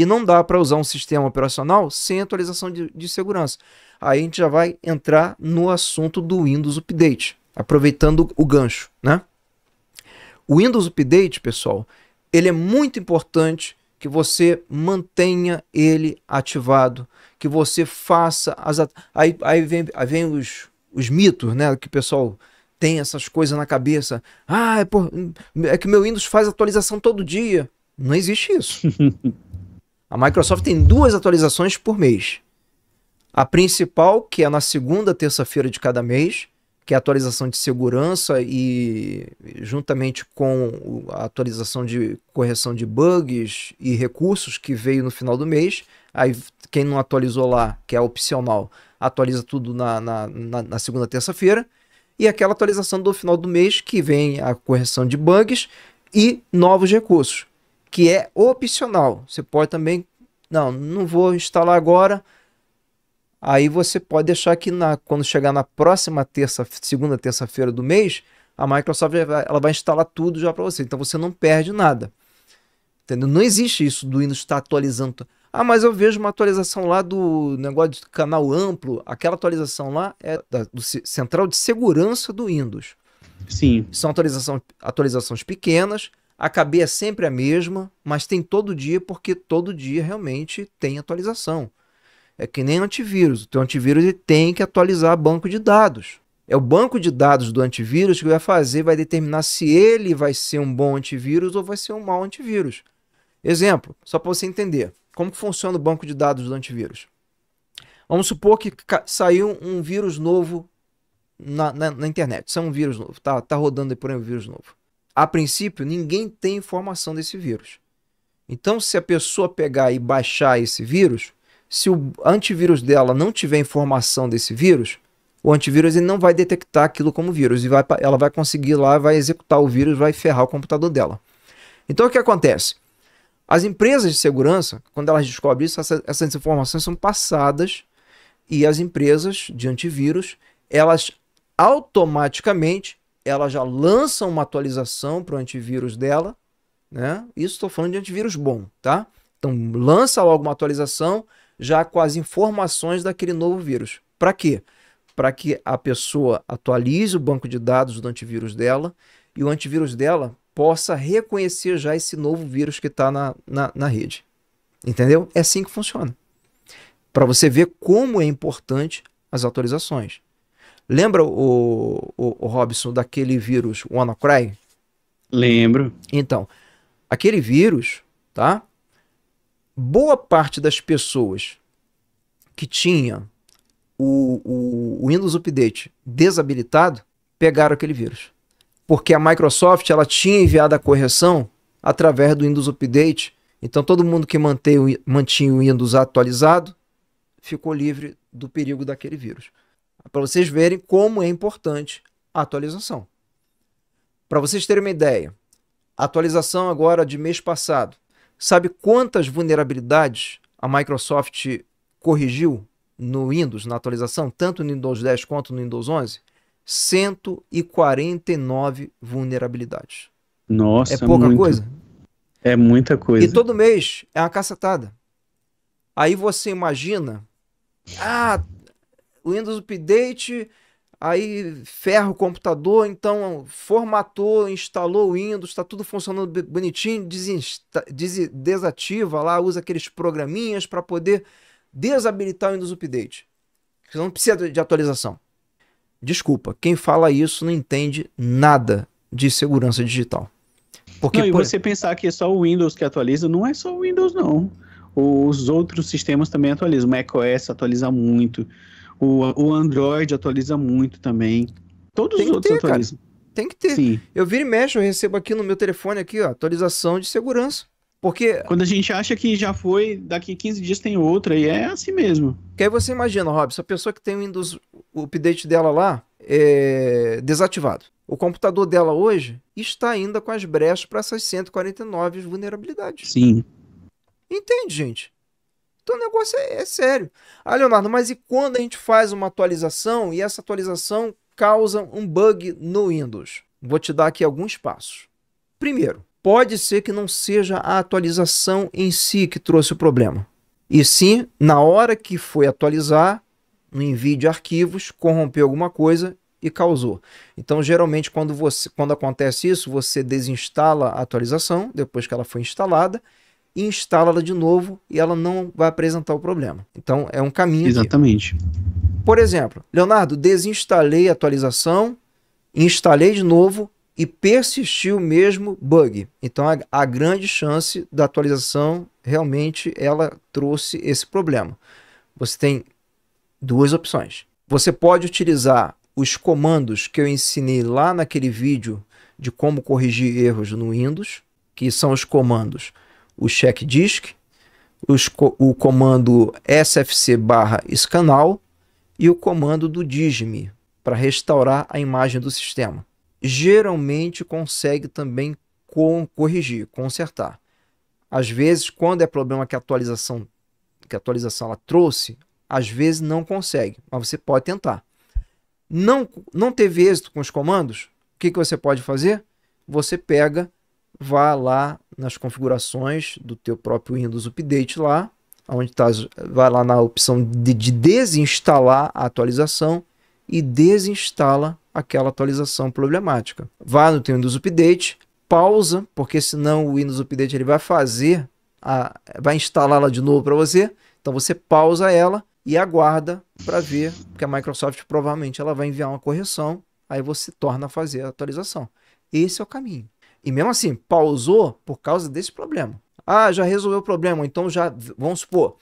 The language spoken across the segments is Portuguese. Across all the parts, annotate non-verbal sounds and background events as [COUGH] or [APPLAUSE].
E não dá para usar um sistema operacional sem atualização de, de segurança. Aí a gente já vai entrar no assunto do Windows Update, aproveitando o gancho, né? O Windows Update, pessoal, ele é muito importante que você mantenha ele ativado, que você faça as at... aí, aí vem, aí vem os, os mitos, né, que o pessoal tem essas coisas na cabeça. Ah, é, por... é que meu Windows faz atualização todo dia. Não existe isso. [LAUGHS] A Microsoft tem duas atualizações por mês. A principal, que é na segunda terça-feira de cada mês, que é a atualização de segurança e juntamente com a atualização de correção de bugs e recursos que veio no final do mês. Aí quem não atualizou lá, que é opcional, atualiza tudo na, na, na, na segunda terça-feira. E aquela atualização do final do mês que vem a correção de bugs e novos recursos que é opcional. Você pode também, não, não vou instalar agora. Aí você pode deixar que na, quando chegar na próxima terça, segunda terça-feira do mês, a Microsoft vai, ela vai instalar tudo já para você. Então você não perde nada. Entendeu? Não existe isso do Windows estar tá atualizando. Ah, mas eu vejo uma atualização lá do negócio de canal amplo. Aquela atualização lá é da do central de segurança do Windows. Sim. São atualizações pequenas, a KB é sempre a mesma, mas tem todo dia, porque todo dia realmente tem atualização. É que nem antivírus. O teu antivírus ele tem que atualizar banco de dados. É o banco de dados do antivírus que vai fazer, vai determinar se ele vai ser um bom antivírus ou vai ser um mau antivírus. Exemplo, só para você entender, como funciona o banco de dados do antivírus? Vamos supor que saiu um vírus novo na, na, na internet. Saiu é um vírus novo, tá, tá rodando aí por aí um vírus novo a princípio, ninguém tem informação desse vírus. Então, se a pessoa pegar e baixar esse vírus, se o antivírus dela não tiver informação desse vírus, o antivírus ele não vai detectar aquilo como vírus e vai, ela vai conseguir lá, vai executar o vírus, vai ferrar o computador dela. Então, o que acontece? As empresas de segurança, quando elas descobrem isso, essa, essas informações são passadas e as empresas de antivírus, elas automaticamente ela já lança uma atualização para o antivírus dela, né? Isso estou falando de antivírus bom, tá? Então lança logo uma atualização já com as informações daquele novo vírus. Para quê? Para que a pessoa atualize o banco de dados do antivírus dela e o antivírus dela possa reconhecer já esse novo vírus que está na, na, na rede. Entendeu? É assim que funciona. Para você ver como é importante as atualizações. Lembra o, o, o Robson daquele vírus WannaCry? Lembro. Então, aquele vírus, tá? Boa parte das pessoas que tinha o, o, o Windows Update desabilitado pegaram aquele vírus. Porque a Microsoft ela tinha enviado a correção através do Windows Update. Então todo mundo que mantém, mantinha o Windows atualizado ficou livre do perigo daquele vírus. Para vocês verem como é importante a atualização. Para vocês terem uma ideia, a atualização agora de mês passado. Sabe quantas vulnerabilidades a Microsoft corrigiu no Windows, na atualização, tanto no Windows 10 quanto no Windows 11? 149 vulnerabilidades. Nossa, é pouca muito, coisa? É muita coisa. E todo mês é uma cacetada. Aí você imagina, ah, Windows Update, aí ferra o computador, então formatou, instalou o Windows, está tudo funcionando bonitinho, des, desativa lá, usa aqueles programinhas para poder desabilitar o Windows Update. Você não precisa de atualização. Desculpa, quem fala isso não entende nada de segurança digital. Porque, não, e por... você pensar que é só o Windows que atualiza, não é só o Windows, não. Os outros sistemas também atualizam. O macOS atualiza muito. O, o Android atualiza muito também. Todos Tem os outros ter, atualizam. Cara. Tem que ter. Sim. Eu viro e mexo, eu recebo aqui no meu telefone aqui, ó, atualização de segurança. Porque. Quando a gente acha que já foi, daqui 15 dias tem outra, e é assim mesmo. Que aí você imagina, Robson, a pessoa que tem o Windows, o update dela lá, é desativado. O computador dela hoje está ainda com as brechas para essas 149 vulnerabilidades. Sim. Entende, gente? Então o negócio é, é sério. Ah, Leonardo, mas e quando a gente faz uma atualização e essa atualização causa um bug no Windows? Vou te dar aqui alguns passos. Primeiro, pode ser que não seja a atualização em si que trouxe o problema. E sim, na hora que foi atualizar, no envio de arquivos, corrompeu alguma coisa e causou. Então, geralmente, quando, você, quando acontece isso, você desinstala a atualização depois que ela foi instalada e instala ela de novo e ela não vai apresentar o problema. Então é um caminho. Exatamente. Aqui. Por exemplo, Leonardo, desinstalei a atualização, instalei de novo e persistiu o mesmo bug. Então a, a grande chance da atualização realmente ela trouxe esse problema. Você tem duas opções. Você pode utilizar os comandos que eu ensinei lá naquele vídeo de como corrigir erros no Windows, que são os comandos o check disk, os, o comando sfc barra scanal e o comando do DIGME para restaurar a imagem do sistema. Geralmente consegue também com, corrigir, consertar. Às vezes, quando é problema que a atualização que a atualização ela trouxe, às vezes não consegue, mas você pode tentar. Não, não teve êxito com os comandos, o que, que você pode fazer? Você pega, vá lá nas configurações do teu próprio Windows Update lá, onde tá, vai lá na opção de, de desinstalar a atualização e desinstala aquela atualização problemática. Vai no teu Windows Update, pausa, porque senão o Windows Update ele vai fazer, a, vai instalá-la de novo para você. Então você pausa ela e aguarda para ver, porque a Microsoft provavelmente ela vai enviar uma correção, aí você torna a fazer a atualização. Esse é o caminho. E mesmo assim, pausou por causa desse problema. Ah, já resolveu o problema, então já, vamos supor,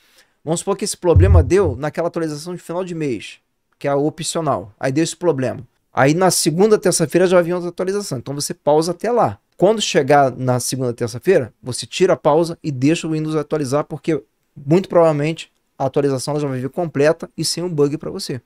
vamos supor que esse problema deu naquela atualização de final de mês, que é a opcional. Aí deu esse problema. Aí na segunda, terça-feira já havia outra atualização. Então você pausa até lá. Quando chegar na segunda, terça-feira, você tira a pausa e deixa o Windows atualizar, porque muito provavelmente a atualização já vai vir completa e sem um bug para você.